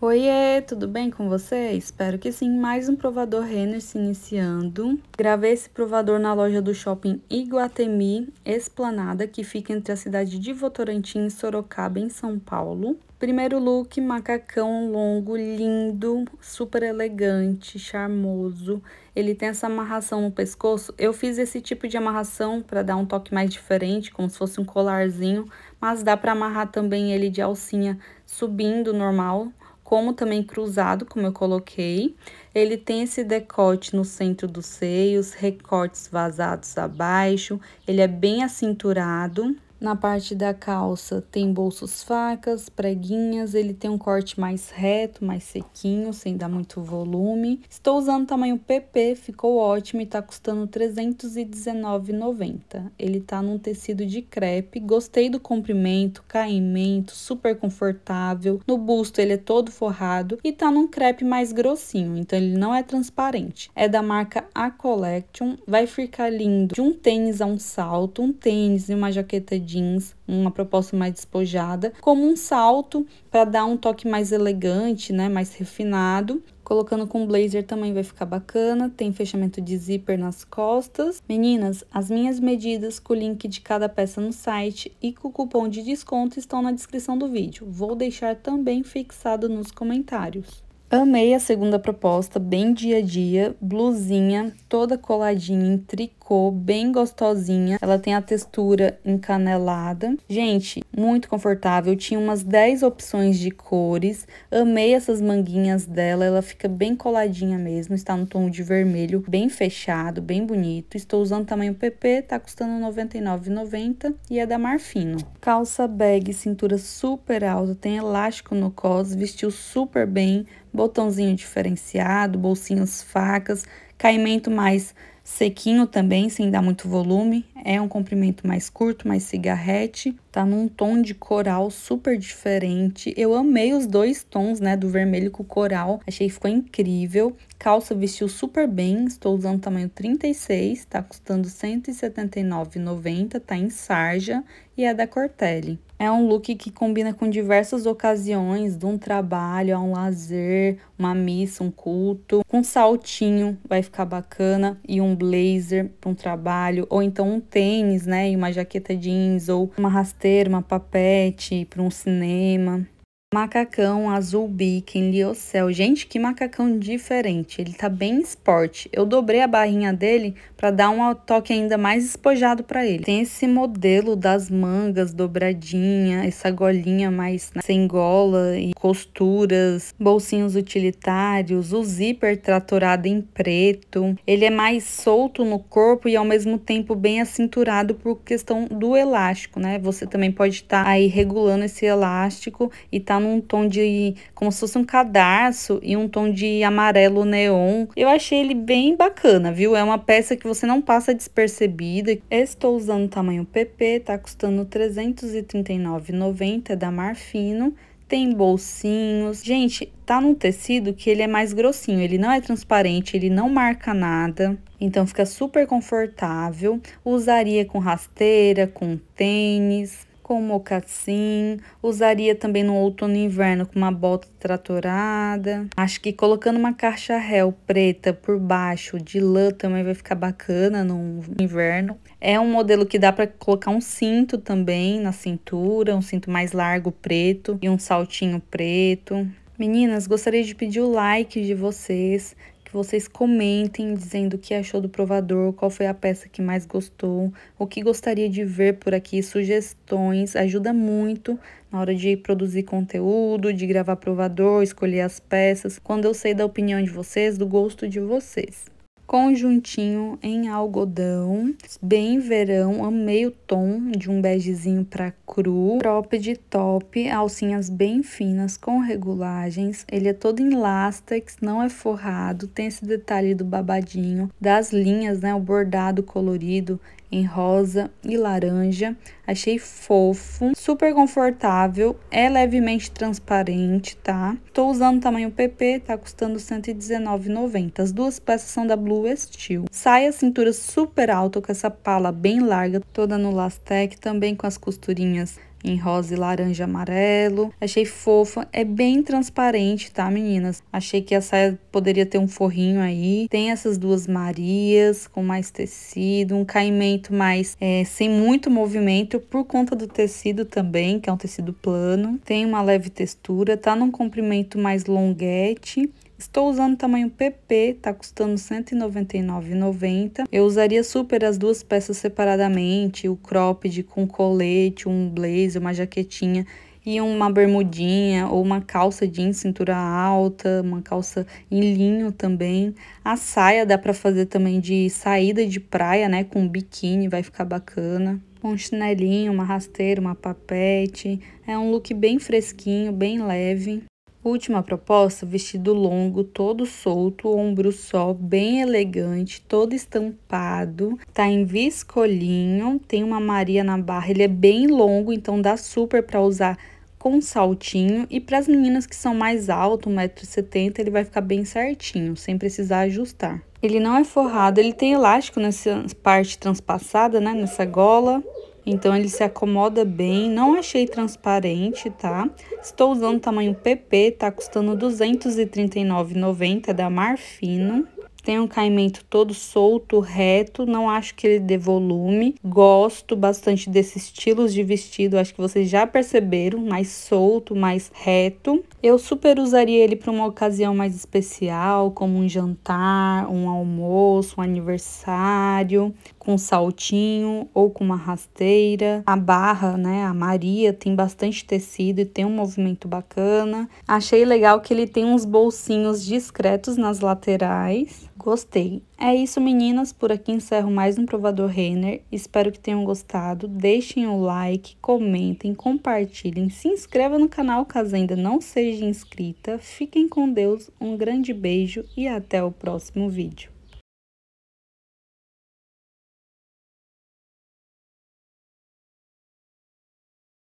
Oiê, tudo bem com você? Espero que sim. Mais um provador Renner se iniciando. Gravei esse provador na loja do shopping Iguatemi Esplanada, que fica entre a cidade de Votorantim e Sorocaba, em São Paulo. Primeiro look, macacão longo, lindo, super elegante, charmoso. Ele tem essa amarração no pescoço. Eu fiz esse tipo de amarração para dar um toque mais diferente, como se fosse um colarzinho, mas dá para amarrar também ele de alcinha subindo normal como também cruzado, como eu coloquei. Ele tem esse decote no centro dos seios, recortes vazados abaixo, ele é bem acinturado, na parte da calça tem bolsos facas, preguinhas, ele tem um corte mais reto, mais sequinho, sem dar muito volume. Estou usando tamanho PP, ficou ótimo e tá custando R$ 319,90. Ele tá num tecido de crepe, gostei do comprimento, caimento, super confortável. No busto ele é todo forrado e tá num crepe mais grossinho, então ele não é transparente. É da marca A Collection, vai ficar lindo de um tênis a um salto, um tênis e uma jaqueta de jeans, uma proposta mais despojada, como um salto para dar um toque mais elegante, né, mais refinado. Colocando com blazer também vai ficar bacana, tem fechamento de zíper nas costas. Meninas, as minhas medidas com o link de cada peça no site e com o cupom de desconto estão na descrição do vídeo. Vou deixar também fixado nos comentários. Amei a segunda proposta, bem dia a dia, blusinha toda coladinha em tricô ficou bem gostosinha. Ela tem a textura encanelada. Gente, muito confortável. Tinha umas 10 opções de cores. Amei essas manguinhas dela. Ela fica bem coladinha mesmo. Está no tom de vermelho, bem fechado, bem bonito. Estou usando tamanho PP, tá custando R$ 99,90 e é da Marfino. Calça bag, cintura super alta, tem elástico no cos, vestiu super bem, botãozinho diferenciado, bolsinhas facas, caimento mais sequinho também, sem dar muito volume. É um comprimento mais curto, mais cigarrete. Tá num tom de coral super diferente. Eu amei os dois tons, né, do vermelho com coral. Achei que ficou incrível. Calça vestiu super bem. Estou usando tamanho 36, tá custando R$ 179,90, tá em sarja e é da Cortelli. É um look que combina com diversas ocasiões, de um trabalho a um lazer, uma missa, um culto. Com um saltinho vai ficar bacana e um blazer para um trabalho, ou então um tênis, né, e uma jaqueta jeans ou uma rasteira, uma papete para um cinema. Macacão azul Beacon Liocel. Gente, que macacão diferente. Ele tá bem esporte. Eu dobrei a barrinha dele para dar um toque ainda mais espojado para ele. Tem esse modelo das mangas dobradinha, essa golinha mais sem gola e costuras, bolsinhos utilitários, o zíper tratorado em preto. Ele é mais solto no corpo e ao mesmo tempo bem acinturado por questão do elástico, né? Você também pode estar tá aí regulando esse elástico e tá num tom de como se fosse um cadarço e um tom de amarelo neon. Eu achei ele bem bacana, viu? É uma peça que você não passa despercebida. Estou usando tamanho PP, tá custando R$ 339,90 da Marfino tem bolsinhos. Gente, tá num tecido que ele é mais grossinho, ele não é transparente, ele não marca nada. Então fica super confortável. Usaria com rasteira, com tênis com mocassim, usaria também no outono e inverno com uma bota tratorada. Acho que colocando uma caixa réu preta por baixo de lã também vai ficar bacana no inverno. É um modelo que dá para colocar um cinto também na cintura, um cinto mais largo preto e um saltinho preto. Meninas, gostaria de pedir o like de vocês que vocês comentem dizendo o que achou do provador, qual foi a peça que mais gostou, o que gostaria de ver por aqui, sugestões, ajuda muito na hora de produzir conteúdo, de gravar provador, escolher as peças, quando eu sei da opinião de vocês, do gosto de vocês. Conjuntinho em algodão, bem verão, amei o tom de um begezinho para cru. Cropped top, alcinhas bem finas com regulagens. Ele é todo em lástex, não é forrado, tem esse detalhe do babadinho, das linhas, né, o bordado colorido em rosa e laranja. Achei fofo, super confortável, é levemente transparente, tá? Tô usando tamanho PP, tá custando R$ 119,90. As duas peças são da Blue Steel. Saia cintura super alta com essa pala bem larga, toda no lastec, também com as costurinhas em rosa e laranja amarelo. Achei fofa, é bem transparente, tá, meninas? Achei que a saia poderia ter um forrinho aí. Tem essas duas marias com mais tecido, um caimento mais é, sem muito movimento por conta do tecido também, que é um tecido plano. Tem uma leve textura, tá num comprimento mais longuete Estou usando tamanho PP, tá custando R$ 199,90. Eu usaria super as duas peças separadamente, o cropped com colete, um blazer, uma jaquetinha e uma bermudinha ou uma calça jeans cintura alta, uma calça em linho também. A saia dá para fazer também de saída de praia, né, com biquíni, vai ficar bacana um chinelinho, uma rasteira, uma papete. É um look bem fresquinho, bem leve. Última proposta, vestido longo, todo solto, ombro só, bem elegante, todo estampado, tá em viscolinho, tem uma maria na barra, ele é bem longo, então dá super para usar com saltinho e para as meninas que são mais altas, 1,70m, ele vai ficar bem certinho, sem precisar ajustar. Ele não é forrado, ele tem elástico nessa parte transpassada, né, nessa gola. Então, ele se acomoda bem. Não achei transparente, tá? Estou usando tamanho PP, tá custando R$ 239,90 da Marfino tem um caimento todo solto, reto, não acho que ele dê volume. Gosto bastante desses estilos de vestido, acho que vocês já perceberam, mais solto, mais reto. Eu super usaria ele para uma ocasião mais especial, como um jantar, um almoço, um aniversário, com saltinho ou com uma rasteira. A barra, né, a Maria tem bastante tecido e tem um movimento bacana. Achei legal que ele tem uns bolsinhos discretos nas laterais Gostei. É isso, meninas. Por aqui encerro mais um Provador Renner. Espero que tenham gostado. Deixem o like, comentem, compartilhem, se inscreva no canal caso ainda não seja inscrita. Fiquem com Deus, um grande beijo e até o próximo vídeo.